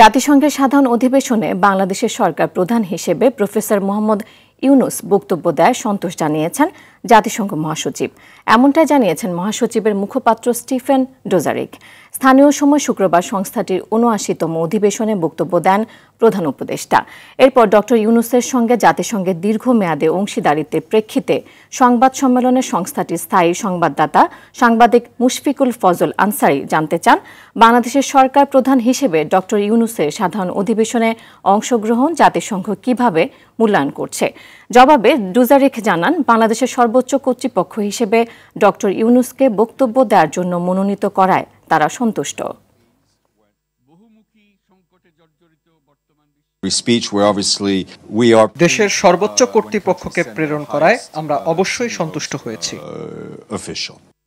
জাতিসংঘের সাধারণ অধিবেশনে বাংলাদেশের সরকার প্রধান হিসেবে প্রফেসর মোহাম্মদ ইউনুস বক্তব্য দেয় সন্তোষ জানিয়েছেন জাতিসংঘ মহাসচিব এমনটাই জানিয়েছেন মহাসচিবের মুখপাত্র স্টিফেন ডোজারিক স্থানীয় সময় শুক্রবার সংস্থাটির উনআশিতম অধিবেশনে বক্তব্য দেন প্রধান উপদেষ্টা এরপর ডক্টর ইউনুসের সঙ্গে জাতিসংঘের দীর্ঘমেয়াদে অংশীদারিত্বের প্রেক্ষিতে সংবাদ সম্মেলনে সংস্থাটির স্থায়ী সংবাদদাতা সাংবাদিক মুশফিকুল ফজল আনসারি জানতে চান বাংলাদেশের সরকার প্রধান হিসেবে ডক্টর ইউনুসের সাধারণ অধিবেশনে অংশগ্রহণ জাতিসংঘ কিভাবে মূল্যায়ন করছে জবাবে ডুজারিখ জানান বাংলাদেশের সর্বোচ্চ কর্তৃপক্ষ হিসেবে ডক্টর ইউনুসকে বক্তব্য দেওয়ার জন্য মনোনীত করায় তারা সন্তুষ্ট দেশের সর্বোচ্চ কর্তৃপক্ষকে প্রেরণ করায় আমরা অবশ্যই সন্তুষ্ট হয়েছি uh,